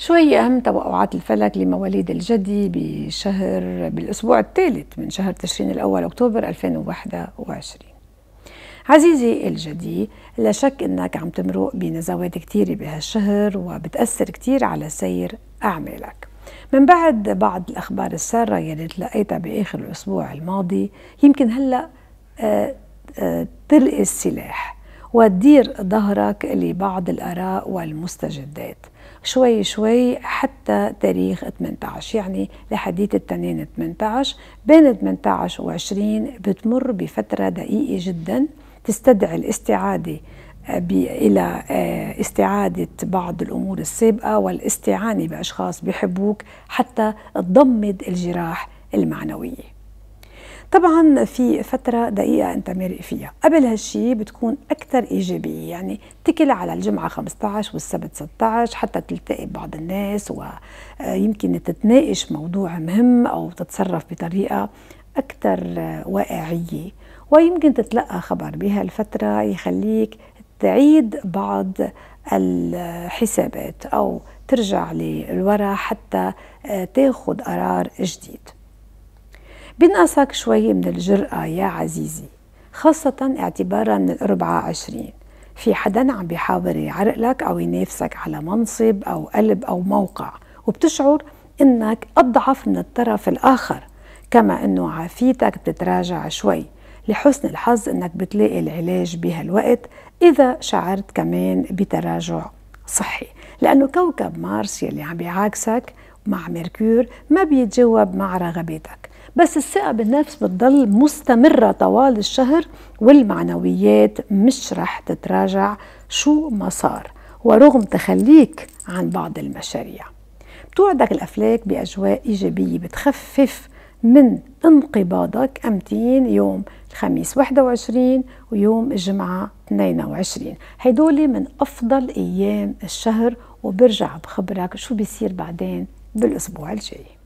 شو هي أهم توقعات الفلك لمواليد الجدي بشهر بالأسبوع الثالث من شهر تشرين الأول أكتوبر 2021 عزيزي الجدي لا شك أنك عم تمرق بنزوات كثيره بهالشهر وبتأثر كتير على سير أعمالك من بعد بعض الأخبار السارة يلي تلقيتها بآخر الأسبوع الماضي يمكن هلأ آه، آه، ترقي السلاح وتدير ظهرك لبعض الآراء والمستجدات شوي شوي حتى تاريخ 18 يعني لحديث التنين 18 بين 18 و 20 بتمر بفترة دقيقة جدا تستدعي الاستعادة آه، إلى آه، استعادة بعض الأمور السابقة والاستعانة بأشخاص بحبوك حتى تضمد الجراح المعنويه طبعا في فترة دقيقة أنت مرق فيها قبل هالشي بتكون أكثر إيجابية يعني اتكل على الجمعة 15 والسبت 16 حتى تلتقي ببعض الناس ويمكن آه، تتناقش موضوع مهم أو تتصرف بطريقة أكثر آه، واقعية ويمكن تتلقى خبر بهالفترة يخليك تعيد بعض الحسابات أو ترجع للورا حتى آه، تاخد قرار جديد بنقصك شوي من الجرأة يا عزيزي خاصة اعتبارا من الأربعة عشرين في حدا عم بيحاول يعرقلك أو ينافسك على منصب أو قلب أو موقع وبتشعر إنك أضعف من الطرف الآخر كما إنه عافيتك بتتراجع شوي لحسن الحظ إنك بتلاقي العلاج بهالوقت إذا شعرت كمان بتراجع صحي لأنه كوكب مارس يلي عم بيعاكسك مع ميركور ما بيتجاوب مع رغباتك بس الثقة بالنفس بتضل مستمرة طوال الشهر والمعنويات مش رح تتراجع شو ما صار ورغم تخليك عن بعض المشاريع بتوعدك الأفلاك بأجواء إيجابية بتخفف من انقباضك أمتين يوم الخميس 21 ويوم الجمعة 22 هيدول من أفضل أيام الشهر وبرجع بخبرك شو بيصير بعدين بالأسبوع الجاي